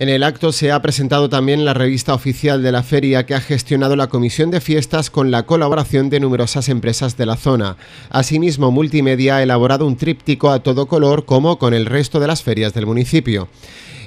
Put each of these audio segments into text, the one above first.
En el acto se ha presentado también la revista oficial de la feria que ha gestionado la Comisión de Fiestas con la colaboración de numerosas empresas de la zona. Asimismo, Multimedia ha elaborado un tríptico a todo color como con el resto de las ferias del municipio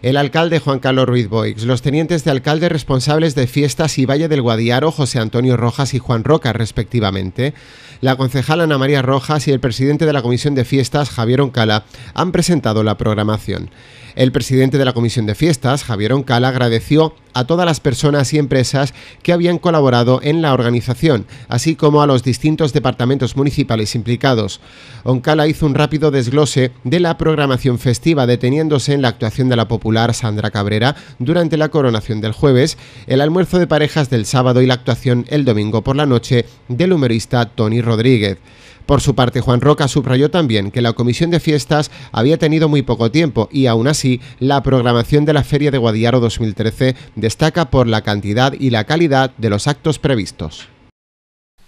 el alcalde Juan Carlos Ruiz Boix, los tenientes de alcalde responsables de fiestas y Valle del Guadiaro, José Antonio Rojas y Juan Roca, respectivamente, la concejala Ana María Rojas y el presidente de la Comisión de Fiestas, Javier Oncala, han presentado la programación. El presidente de la Comisión de Fiestas, Javier Oncala, agradeció a todas las personas y empresas que habían colaborado en la organización, así como a los distintos departamentos municipales implicados. Oncala hizo un rápido desglose de la programación festiva, deteniéndose en la actuación de la popular Sandra Cabrera durante la coronación del jueves, el almuerzo de parejas del sábado y la actuación el domingo por la noche del humorista Tony Rodríguez. Por su parte, Juan Roca subrayó también que la comisión de fiestas había tenido muy poco tiempo y aún así la programación de la Feria de Guadiaro 2013 destaca por la cantidad y la calidad de los actos previstos.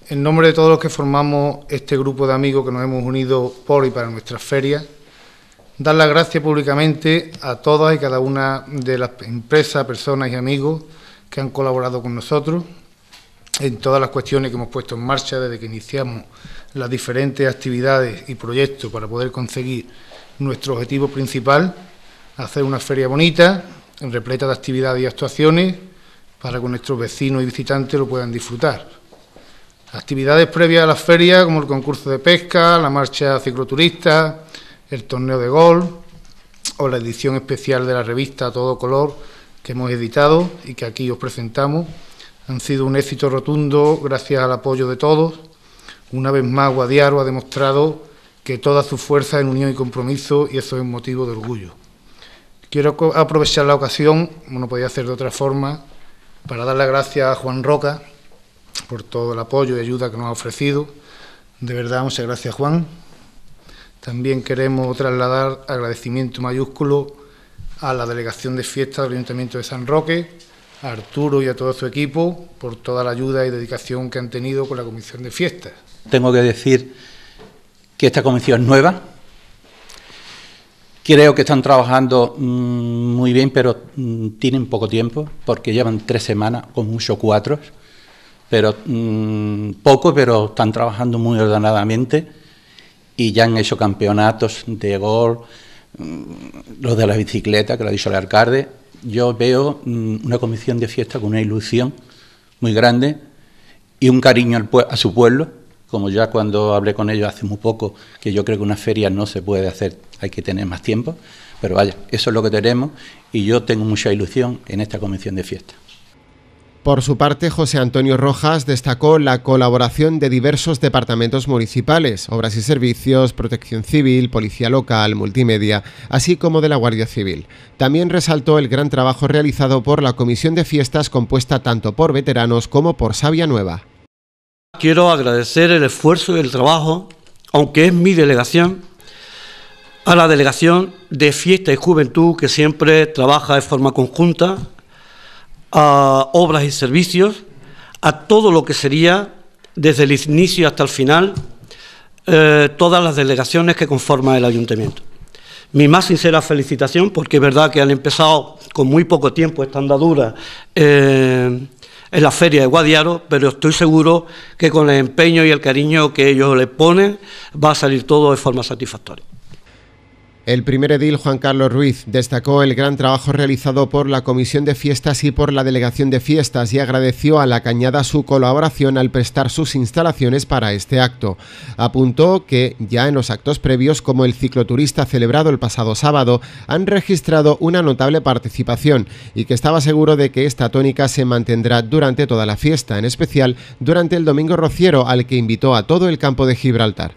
En nombre de todos los que formamos este grupo de amigos que nos hemos unido por y para nuestras ferias, dar las gracias públicamente a todas y cada una de las empresas, personas y amigos que han colaborado con nosotros, en todas las cuestiones que hemos puesto en marcha desde que iniciamos las diferentes actividades y proyectos para poder conseguir nuestro objetivo principal, hacer una feria bonita, repleta de actividades y actuaciones, para que nuestros vecinos y visitantes lo puedan disfrutar. Actividades previas a la feria, como el concurso de pesca, la marcha cicloturista, el torneo de golf o la edición especial de la revista Todo Color que hemos editado y que aquí os presentamos han sido un éxito rotundo gracias al apoyo de todos. Una vez más, Guadiaro ha demostrado que toda su fuerza en unión y compromiso, y eso es motivo de orgullo. Quiero aprovechar la ocasión, como no podía hacer de otra forma, para dar las gracias a Juan Roca por todo el apoyo y ayuda que nos ha ofrecido. De verdad, muchas gracias, Juan. También queremos trasladar agradecimiento mayúsculo a la Delegación de Fiestas del Ayuntamiento de San Roque, Arturo y a todo su equipo por toda la ayuda y dedicación que han tenido con la Comisión de Fiestas. Tengo que decir que esta comisión es nueva. Creo que están trabajando mm, muy bien, pero mm, tienen poco tiempo, porque llevan tres semanas, con mucho cuatro, pero mm, poco, pero están trabajando muy ordenadamente y ya han hecho campeonatos de gol, los de la bicicleta, que lo ha dicho el alcalde, yo veo mm, una comisión de fiesta con una ilusión muy grande y un cariño a su pueblo, como ya cuando hablé con ellos hace muy poco, que yo creo que una feria no se puede hacer, hay que tener más tiempo, pero vaya, eso es lo que tenemos y yo tengo mucha ilusión en esta comisión de fiesta. Por su parte, José Antonio Rojas destacó la colaboración de diversos departamentos municipales, obras y servicios, protección civil, policía local, multimedia, así como de la Guardia Civil. También resaltó el gran trabajo realizado por la Comisión de Fiestas compuesta tanto por veteranos como por Sabia Nueva. Quiero agradecer el esfuerzo y el trabajo, aunque es mi delegación, a la Delegación de Fiesta y Juventud que siempre trabaja de forma conjunta a obras y servicios, a todo lo que sería, desde el inicio hasta el final, eh, todas las delegaciones que conforman el ayuntamiento. Mi más sincera felicitación, porque es verdad que han empezado con muy poco tiempo esta andadura eh, en la feria de Guadiaro, pero estoy seguro que con el empeño y el cariño que ellos le ponen va a salir todo de forma satisfactoria. El primer edil Juan Carlos Ruiz destacó el gran trabajo realizado por la Comisión de Fiestas y por la Delegación de Fiestas y agradeció a la Cañada su colaboración al prestar sus instalaciones para este acto. Apuntó que ya en los actos previos como el cicloturista celebrado el pasado sábado han registrado una notable participación y que estaba seguro de que esta tónica se mantendrá durante toda la fiesta, en especial durante el Domingo Rociero al que invitó a todo el campo de Gibraltar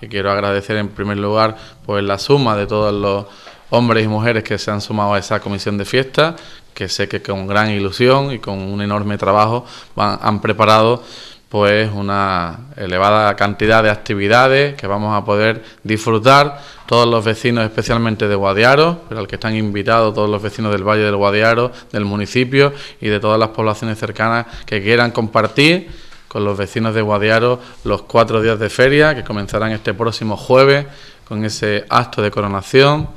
que quiero agradecer en primer lugar pues la suma de todos los hombres y mujeres que se han sumado a esa comisión de fiesta, que sé que con gran ilusión y con un enorme trabajo han preparado pues una elevada cantidad de actividades que vamos a poder disfrutar todos los vecinos, especialmente de Guadiaro, pero al que están invitados todos los vecinos del Valle del Guadiaro, del municipio y de todas las poblaciones cercanas que quieran compartir con los vecinos de Guadiaro los cuatro días de feria que comenzarán este próximo jueves con ese acto de coronación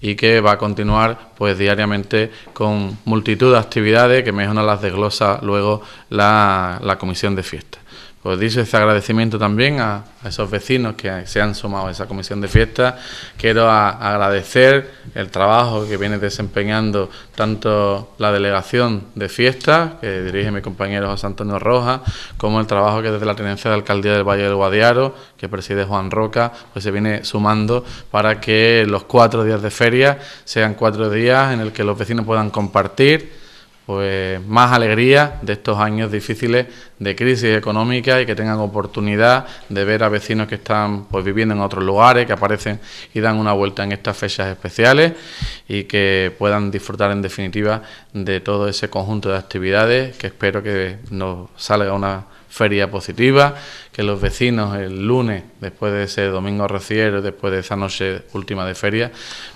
y que va a continuar pues diariamente con multitud de actividades que mejor las desglosa luego la, la comisión de fiestas. ...pues dicho ese agradecimiento también a, esos vecinos que se han sumado a esa comisión de fiestas... Quiero agradecer el trabajo que viene desempeñando tanto la delegación de fiestas, que dirige mi compañero José Antonio Rojas, como el trabajo que desde la tenencia de alcaldía del Valle del Guadiaro, que preside Juan Roca, pues se viene sumando para que los cuatro días de feria sean cuatro días en el que los vecinos puedan compartir pues más alegría de estos años difíciles de crisis económica y que tengan oportunidad de ver a vecinos que están pues viviendo en otros lugares, que aparecen y dan una vuelta en estas fechas especiales y que puedan disfrutar en definitiva de todo ese conjunto de actividades que espero que nos salga una feria positiva, que los vecinos el lunes, después de ese domingo reciero... después de esa noche última de feria,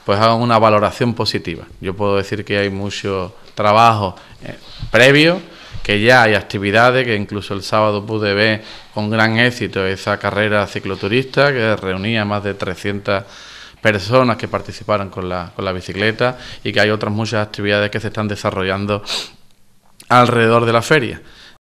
pues hagan una valoración positiva. Yo puedo decir que hay mucho trabajo eh, previo, que ya hay actividades, que incluso el sábado pude ver con gran éxito esa carrera cicloturista que reunía más de 300 personas que participaron con la, con la bicicleta y que hay otras muchas actividades que se están desarrollando alrededor de la feria.